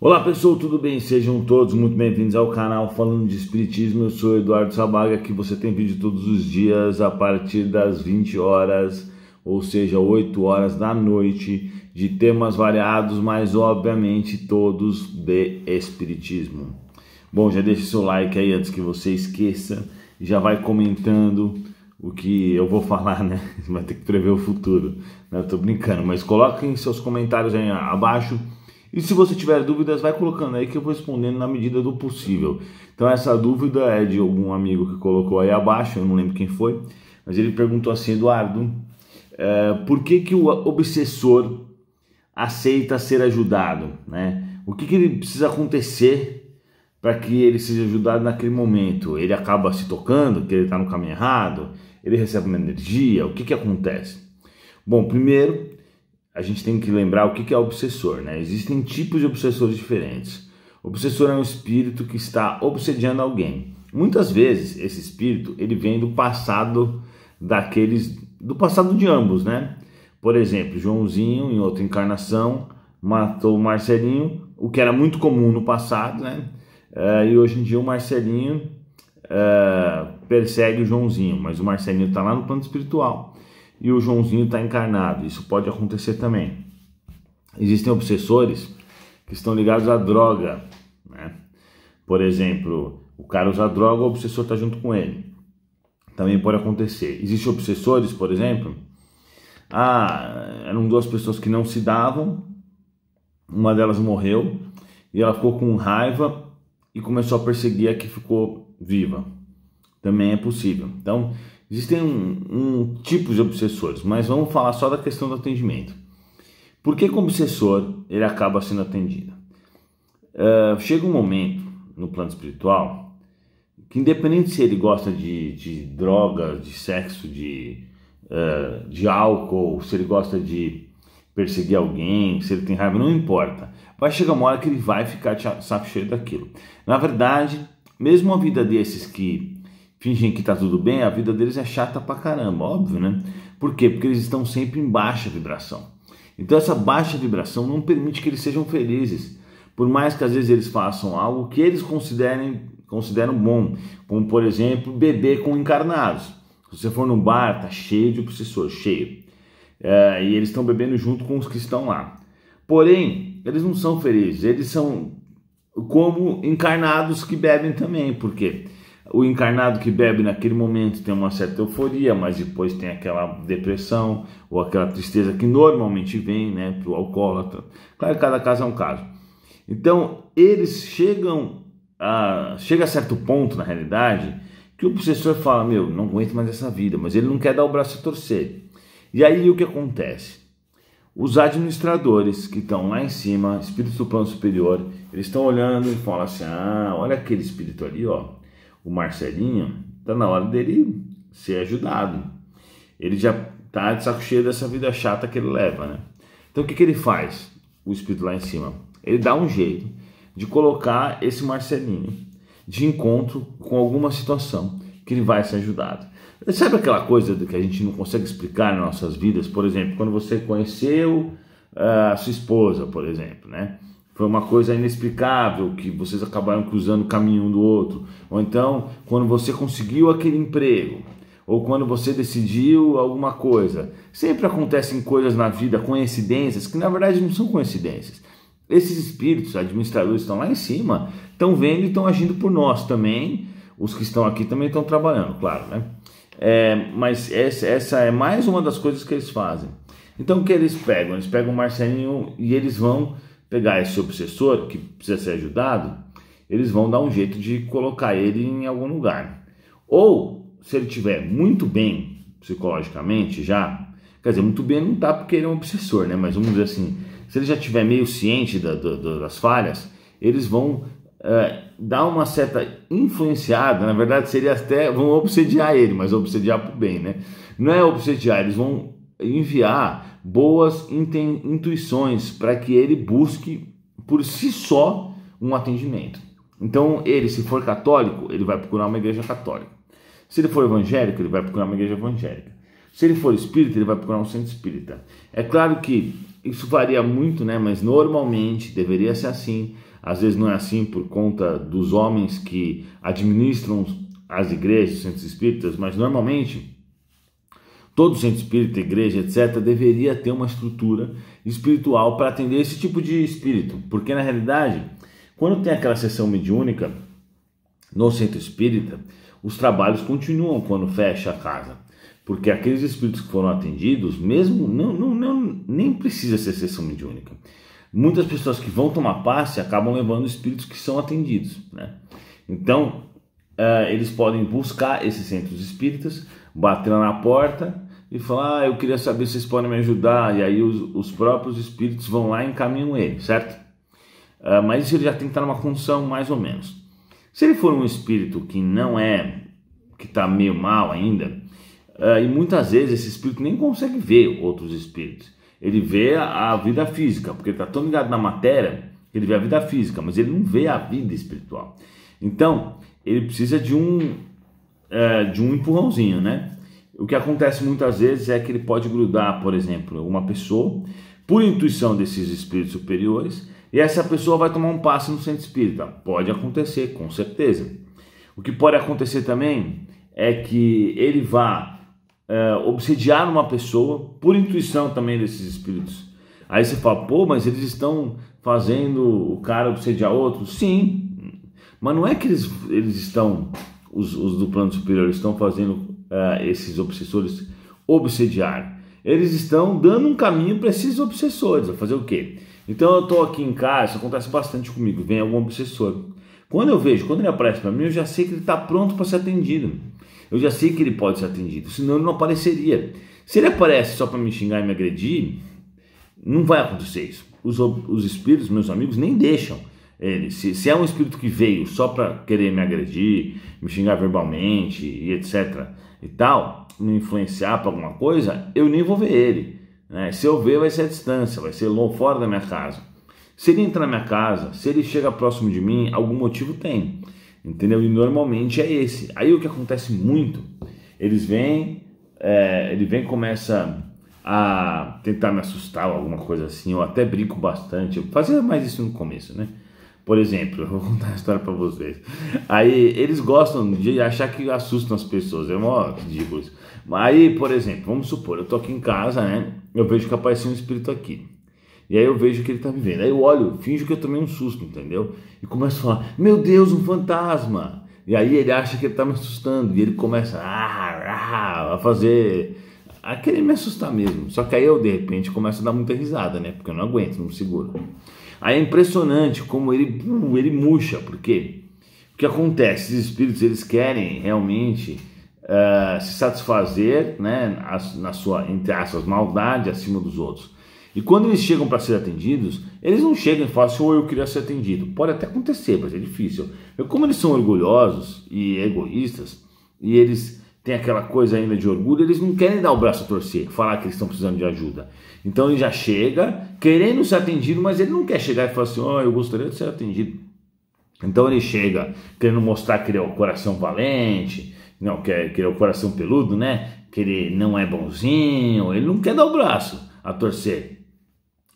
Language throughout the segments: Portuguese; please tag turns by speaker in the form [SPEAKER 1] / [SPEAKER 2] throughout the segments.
[SPEAKER 1] Olá pessoal, tudo bem? Sejam todos muito bem-vindos ao canal Falando de Espiritismo. Eu sou Eduardo Sabaga, que você tem vídeo todos os dias a partir das 20 horas, ou seja, 8 horas da noite, de temas variados, mas obviamente todos de espiritismo. Bom, já deixa seu like aí antes que você esqueça, já vai comentando o que eu vou falar, né? Vai ter que prever o futuro. né? tô brincando, mas coloquem seus comentários aí abaixo e se você tiver dúvidas, vai colocando aí que eu vou respondendo na medida do possível. Então essa dúvida é de algum amigo que colocou aí abaixo, eu não lembro quem foi, mas ele perguntou assim, Eduardo, é, por que, que o obsessor aceita ser ajudado? Né? O que, que ele precisa acontecer para que ele seja ajudado naquele momento? Ele acaba se tocando, que ele está no caminho errado, ele recebe uma energia, o que, que acontece? Bom, primeiro a gente tem que lembrar o que é obsessor, né? Existem tipos de obsessores diferentes. O obsessor é um espírito que está obsediando alguém. Muitas vezes esse espírito ele vem do passado daqueles do passado de ambos, né? Por exemplo, Joãozinho em outra encarnação matou o Marcelinho, o que era muito comum no passado, né? Uh, e hoje em dia o Marcelinho uh, persegue o Joãozinho, mas o Marcelinho está lá no plano espiritual e o Joãozinho está encarnado. Isso pode acontecer também. Existem obsessores que estão ligados à droga. Né? Por exemplo, o cara usa droga, o obsessor está junto com ele. Também pode acontecer. Existem obsessores, por exemplo. Ah, eram duas pessoas que não se davam. Uma delas morreu e ela ficou com raiva e começou a perseguir a que ficou viva. Também é possível. Então, Existem um, um tipos de obsessores, mas vamos falar só da questão do atendimento. Por que, como obsessor, ele acaba sendo atendido? Uh, chega um momento no plano espiritual que, independente se ele gosta de, de droga, de sexo, de, uh, de álcool, se ele gosta de perseguir alguém, se ele tem raiva, não importa. Vai chegar uma hora que ele vai ficar saco cheio daquilo. Na verdade, mesmo a vida desses que fingem que está tudo bem, a vida deles é chata pra caramba, óbvio, né? Por quê? Porque eles estão sempre em baixa vibração. Então essa baixa vibração não permite que eles sejam felizes. Por mais que às vezes eles façam algo que eles considerem consideram bom, como por exemplo, beber com encarnados. Se você for num bar, tá cheio de obsessor, cheio. É, e eles estão bebendo junto com os que estão lá. Porém, eles não são felizes, eles são como encarnados que bebem também. Por quê? Porque o encarnado que bebe naquele momento tem uma certa euforia, mas depois tem aquela depressão ou aquela tristeza que normalmente vem né, para o alcoólatra. Claro que cada caso é um caso. Então, eles chegam a. Chega a certo ponto, na realidade, que o professor fala: Meu, não aguento mais essa vida, mas ele não quer dar o braço a torcer. E aí o que acontece? Os administradores que estão lá em cima, espírito do plano superior, eles estão olhando e falam assim: Ah, olha aquele espírito ali, ó o Marcelinho, está na hora dele ser ajudado. Ele já está de saco cheio dessa vida chata que ele leva, né? Então o que, que ele faz? O espírito lá em cima. Ele dá um jeito de colocar esse Marcelinho de encontro com alguma situação que ele vai ser ajudado. Sabe aquela coisa que a gente não consegue explicar nas nossas vidas? Por exemplo, quando você conheceu a ah, sua esposa, por exemplo, né? foi uma coisa inexplicável que vocês acabaram cruzando o caminho um do outro, ou então quando você conseguiu aquele emprego, ou quando você decidiu alguma coisa. Sempre acontecem coisas na vida, coincidências, que na verdade não são coincidências. Esses espíritos administradores estão lá em cima, estão vendo e estão agindo por nós também. Os que estão aqui também estão trabalhando, claro, né? É, mas essa, essa é mais uma das coisas que eles fazem. Então o que eles pegam? Eles pegam o Marcelinho e eles vão pegar esse obsessor que precisa ser ajudado, eles vão dar um jeito de colocar ele em algum lugar. Ou se ele tiver muito bem psicologicamente já, quer dizer, muito bem não tá porque ele é um obsessor, né? Mas vamos dizer assim, se ele já tiver meio ciente da, da, das falhas, eles vão é, dar uma certa influenciada, na verdade seria até, vão obsediar ele, mas obsediar para o bem, né? Não é obsediar, eles vão enviar boas intuições para que ele busque por si só um atendimento. Então, ele, se for católico, ele vai procurar uma igreja católica. Se ele for evangélico, ele vai procurar uma igreja evangélica. Se ele for espírita, ele vai procurar um centro espírita. É claro que isso varia muito, né? Mas normalmente deveria ser assim. Às vezes não é assim por conta dos homens que administram as igrejas, os centros espíritas, mas normalmente todo centro espírita, igreja, etc., deveria ter uma estrutura espiritual para atender esse tipo de espírito, porque na realidade, quando tem aquela sessão mediúnica no centro espírita, os trabalhos continuam quando fecha a casa, porque aqueles espíritos que foram atendidos, mesmo não, não, não nem precisa ser sessão mediúnica. Muitas pessoas que vão tomar passe acabam levando espíritos que são atendidos, né? Então, eh, eles podem buscar esses centros espíritas, batendo na porta, e falar: ah, Eu queria saber se vocês podem me ajudar. E aí os, os próprios espíritos vão lá e encaminham ele, certo? Uh, mas ele já tem que estar numa função mais ou menos. Se ele for um espírito que não é, que está meio mal ainda, uh, e muitas vezes esse espírito nem consegue ver outros espíritos, ele vê a, a vida física, porque está tão ligado na matéria que ele vê a vida física, mas ele não vê a vida espiritual. Então, ele precisa de um, uh, de um empurrãozinho, né? O que acontece muitas vezes é que ele pode grudar, por exemplo, uma pessoa, por intuição desses espíritos superiores, e essa pessoa vai tomar um passe no centro espírita. Pode acontecer, com certeza. O que pode acontecer também é que ele vá é, obsediar uma pessoa, por intuição também desses espíritos. Aí você fala, pô, mas eles estão fazendo o cara obsediar outro? Sim, mas não é que eles, eles estão, os, os do plano superior, estão fazendo eh, esses obsessores obsediar? Eles estão dando um caminho para esses obsessores. A fazer o quê? Então eu estou aqui em casa, isso acontece bastante comigo, vem algum obsessor. Quando eu vejo, quando ele aparece para mim, eu já sei que ele está pronto para ser atendido. Eu já sei que ele pode ser atendido, senão ele não apareceria. Se ele aparece só para me xingar e me agredir, não vai acontecer isso. Os, os espíritos, meus amigos, nem deixam ele. Se, se é um espírito que veio só para querer me agredir, me xingar verbalmente e etc e tal, me influenciar para alguma coisa, eu nem vou ver ele. Né? Se eu ver, vai ser a distância, vai ser longe, fora da minha casa. Se ele entra na minha casa, se ele chega próximo de mim, algum motivo tem. Entendeu? E normalmente é esse. Aí o que acontece muito, eles vêm, é, ele vem começa a tentar me assustar ou alguma coisa assim, eu até brinco bastante. Eu fazia mais isso no começo, né? Por exemplo, eu vou contar a história para vocês. Aí eles gostam de achar que assustam as pessoas, é mó ridículo isso. Aí, por exemplo, vamos supor, eu tô aqui em casa, né? Eu vejo que apareceu um espírito aqui. E aí eu vejo que ele tá me vendo. Aí eu olho, finjo que eu tomei um susto, entendeu? E começo a falar: Meu Deus, um fantasma! E aí ele acha que ele tá me assustando. E ele começa a, ah, ah, a fazer a querer me assustar mesmo. Só que aí eu, de repente, começo a dar muita risada, né? Porque eu não aguento, não seguro. Aí é impressionante como ele, ele murcha, porque o que acontece? Os espíritos, eles querem realmente uh, se satisfazer, né? Na sua, entre aspas, maldade acima dos outros. E quando eles chegam para ser atendidos, eles não chegam e falam assim, oh, eu queria ser atendido. Pode até acontecer, mas é difícil. Como eles são orgulhosos e egoístas, e eles tem aquela coisa ainda de orgulho, eles não querem dar o braço a torcer, falar que eles estão precisando de ajuda. Então ele já chega querendo ser atendido, mas ele não quer chegar e falar assim: oh, eu gostaria de ser atendido. Então ele chega querendo mostrar que ele é o coração valente, não, que, é, que ele é o coração peludo, né? Que ele não é bonzinho, ele não quer dar o braço a torcer.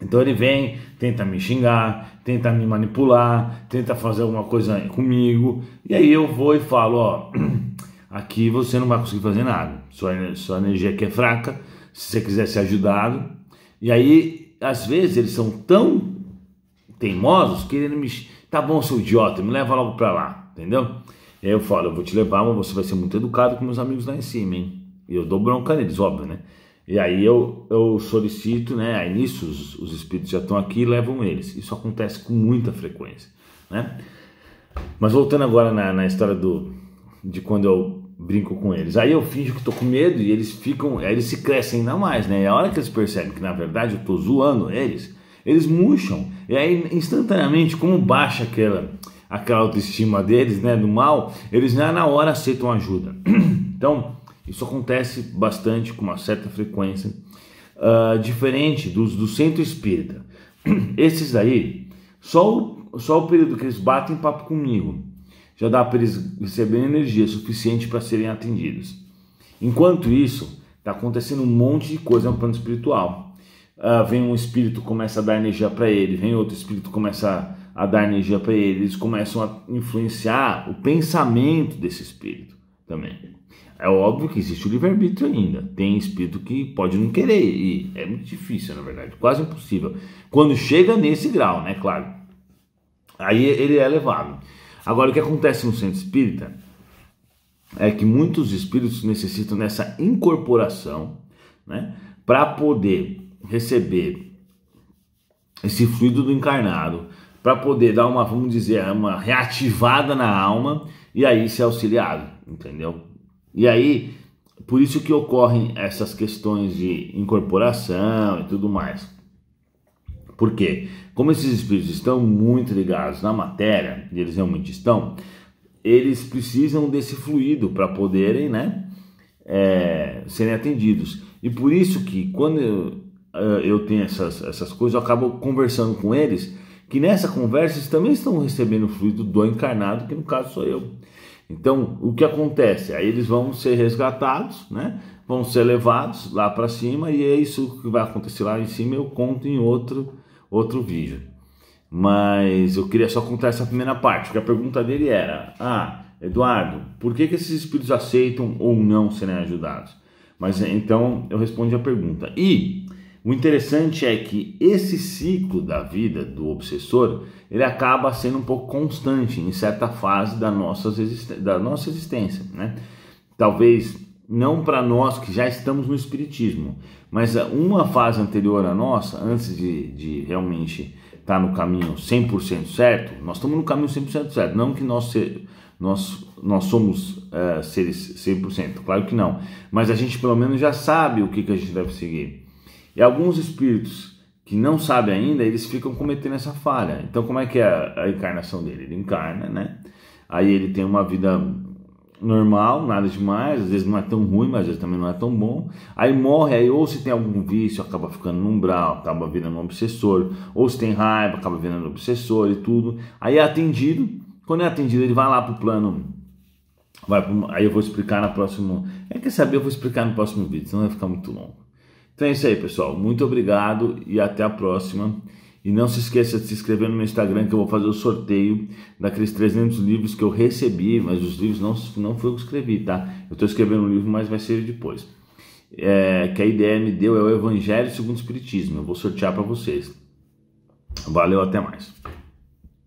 [SPEAKER 1] Então ele vem, tenta me xingar, tenta me manipular, tenta fazer alguma coisa comigo, e aí eu vou e falo, ó, aqui você não vai conseguir fazer nada. Sua, sua energia aqui é fraca, se você quiser ser ajudado. E aí, às vezes, eles são tão teimosos que me... Tá bom, seu idiota, me leva logo pra lá, entendeu? E aí eu falo, eu vou te levar, mas você vai ser muito educado com meus amigos lá em cima, hein? E eu dou bronca neles, óbvio, né? E aí eu, eu solicito, né? Aí nisso os, os espíritos já estão aqui e levam eles. Isso acontece com muita frequência, né? Mas voltando agora na, na história do, de quando eu brinco com eles. Aí eu finjo que tô com medo e eles ficam, aí eles se crescem ainda mais, né? E a hora que eles percebem que na verdade eu tô zoando eles, eles murcham. E aí instantaneamente, como baixa aquela aquela autoestima deles, né, do mal, eles já na hora aceitam ajuda. então, isso acontece bastante com uma certa frequência, uh, diferente dos do centro espírita. Esses daí, só o, só o período que eles batem papo comigo, já dá para eles receberem energia suficiente para serem atendidos. Enquanto isso, está acontecendo um monte de coisa no plano espiritual. Uh, vem um espírito, começa a dar energia para ele, vem outro espírito, começa a, a dar energia para ele, eles começam a influenciar o pensamento desse espírito também. É óbvio que existe o livre-arbítrio ainda. Tem espírito que pode não querer, e é muito difícil, na verdade, quase impossível. Quando chega nesse grau, né, claro, aí ele é levado. Agora, o que acontece no centro espírita é que muitos espíritos necessitam dessa incorporação né, para poder receber esse fluido do encarnado, para poder dar uma, vamos dizer, uma reativada na alma e aí ser auxiliado, entendeu? E aí, por isso que ocorrem essas questões de incorporação e tudo mais. Por quê? Como esses espíritos estão muito ligados na matéria, e eles realmente estão, eles precisam desse fluido para poderem né, é, serem atendidos. E por isso que quando eu, é, eu tenho essas, essas coisas, eu acabo conversando com eles, que nessa conversa eles também estão recebendo o fluido do encarnado, que no caso sou eu. Então, o que acontece? Aí eles vão ser resgatados, né? vão ser levados lá para cima, e é isso que vai acontecer lá em cima. Eu conto em outro outro vídeo. Mas eu queria só contar essa primeira parte, porque a pergunta dele era: Ah, Eduardo, por que, que esses espíritos aceitam ou não serem ajudados? Mas eh, então eu respondi a pergunta. E o interessante é que esse ciclo da vida do obsessor ele acaba sendo um pouco constante em certa fase da da nossa existência, né? Talvez não para nós que já estamos no Espiritismo, mas eh, uma fase anterior à nossa, antes de, de realmente estar tá no caminho 100% certo, nós estamos no caminho 100% certo, não que nós, ser, nós, nós somos uh, seres 100%, claro que não, mas a gente pelo menos já sabe o que, que a gente deve seguir. E alguns espíritos que não sabem ainda, eles ficam cometendo essa falha. Então, como é que é a, a encarnação dele? Ele encarna, né? Aí ele tem uma vida normal, nada demais, às vezes não é tão ruim, mas às vezes também não é tão bom. Aí morre, aí ou se tem algum vício, acaba ficando num umbral, acaba virando um obsessor, ou se tem raiva, acaba virando um obsessor e tudo. Aí é atendido, quando é atendido, ele vai lá pro plano. Vai pro, aí eu vou explicar na próxima. É quer saber, eu vou explicar no próximo vídeo, senão vai ficar muito longo. Então é isso aí, pessoal. Muito obrigado e até a próxima. E não se esqueça de se inscrever no meu Instagram que eu vou fazer o sorteio daqueles 300 livros que eu recebi, mas os livros não, não foi eu que escrevi, tá? Eu estou escrevendo um livro, mas vai ser depois. É, que a ideia me deu é o Evangelho segundo o Espiritismo. Eu vou sortear para vocês. Valeu, até mais.